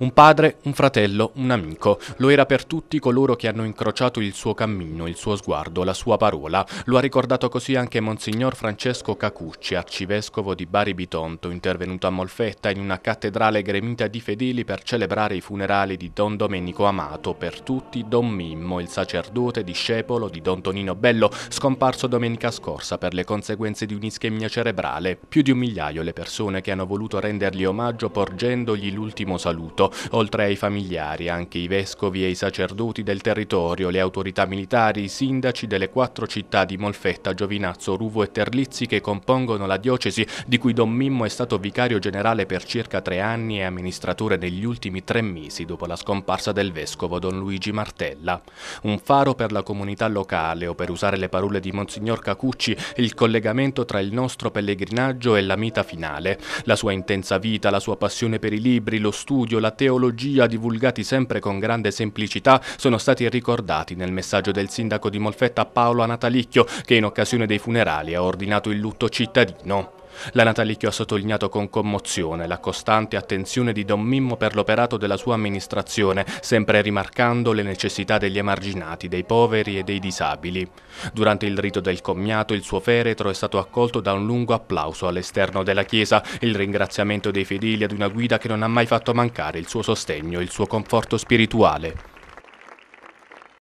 Un padre, un fratello, un amico. Lo era per tutti coloro che hanno incrociato il suo cammino, il suo sguardo, la sua parola. Lo ha ricordato così anche Monsignor Francesco Cacucci, arcivescovo di Bari Bitonto, intervenuto a Molfetta in una cattedrale gremita di fedeli per celebrare i funerali di Don Domenico Amato, per tutti Don Mimmo, il sacerdote discepolo di Don Tonino Bello, scomparso domenica scorsa per le conseguenze di un'ischemia cerebrale. Più di un migliaio le persone che hanno voluto rendergli omaggio porgendogli l'ultimo saluto oltre ai familiari, anche i vescovi e i sacerdoti del territorio, le autorità militari, i sindaci delle quattro città di Molfetta, Giovinazzo, Ruvo e Terlizzi che compongono la diocesi di cui Don Mimmo è stato vicario generale per circa tre anni e amministratore negli ultimi tre mesi dopo la scomparsa del vescovo Don Luigi Martella. Un faro per la comunità locale o per usare le parole di Monsignor Cacucci il collegamento tra il nostro pellegrinaggio e la mita finale. La sua intensa vita, la sua passione per i libri, lo studio, la teologia divulgati sempre con grande semplicità sono stati ricordati nel messaggio del sindaco di Molfetta Paolo Natalicchio che in occasione dei funerali ha ordinato il lutto cittadino. La Natalicchio ha sottolineato con commozione la costante attenzione di Don Mimmo per l'operato della sua amministrazione, sempre rimarcando le necessità degli emarginati, dei poveri e dei disabili. Durante il rito del commiato il suo feretro è stato accolto da un lungo applauso all'esterno della chiesa, il ringraziamento dei fedeli ad una guida che non ha mai fatto mancare il suo sostegno e il suo conforto spirituale.